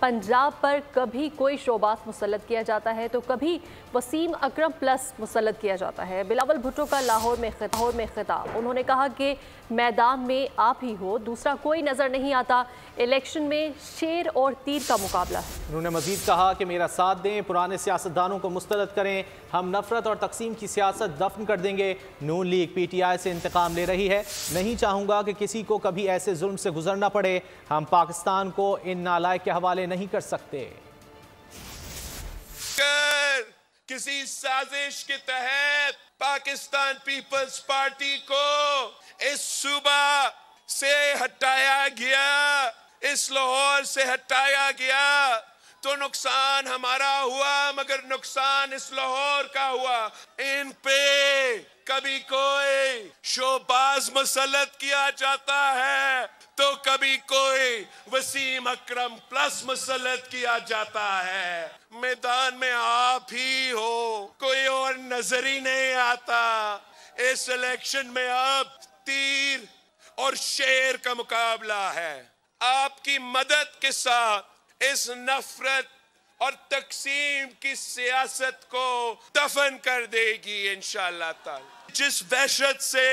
पंजाब पर कभी कोई शोबास मुसलत किया जाता है तो कभी वसीम अकरम प्लस मुसलत किया जाता है बिलावल भुट्टो का लाहौर में लाहौर में खिताब उन्होंने कहा कि मैदान में आप ही हो दूसरा कोई नज़र नहीं आता इलेक्शन में शेर और तीर का मुकाबला है उन्होंने मजीद कहा कि मेरा साथ दें पुराने सियासतदानों को मुस्तरद करें हम नफरत और तकसीम की सियासत दफन कर देंगे Noon League P T I से इंतकाम ले रही है नहीं चाहूँगा कि किसी को कभी ऐसे जुल्म से गुजरना पड़े हम पाकिस्तान को इन नालायक के हवाले नहीं कर सकते कर किसी साजिश के तहत पाकिस्तान पीपल्स पार्टी को इस सूबा से हटाया गया इस लाहौर से हटाया गया तो नुकसान हमारा हुआ मगर नुकसान इस लाहौर का हुआ इन पे कभी कोई शोबाज मुसलत किया जाता है तो कभी कोई वसीम अक्रम प्लस मुसलत किया जाता है मैदान में आप ही हो कोई और नजर ही नहीं आता इस इलेक्शन में अब तीर और शेर का मुकाबला है आपकी मदद के साथ इस नफरत और तकसीम की सियासत को दफन कर देगी इन जिस दहशत से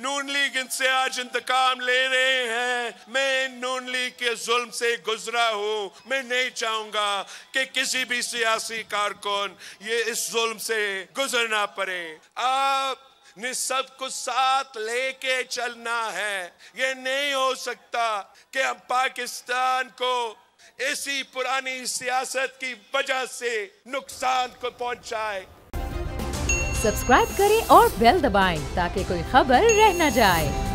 नून लीग इनसे आज इंतकाम ले रहे हैं मैं नून लीग के जुल्म से गुजरा हूं मैं नहीं चाहूंगा कि किसी भी सियासी कारकुन ये इस जुल्म से गुजरना पड़े आप ने सब कुछ साथ लेके चलना है ये नहीं हो सकता कि हम पाकिस्तान को इसी पुरानी सियासत की वजह से नुकसान को पहुंचाए सब्सक्राइब करें और बेल दबाएं ताकि कोई खबर रह न जाए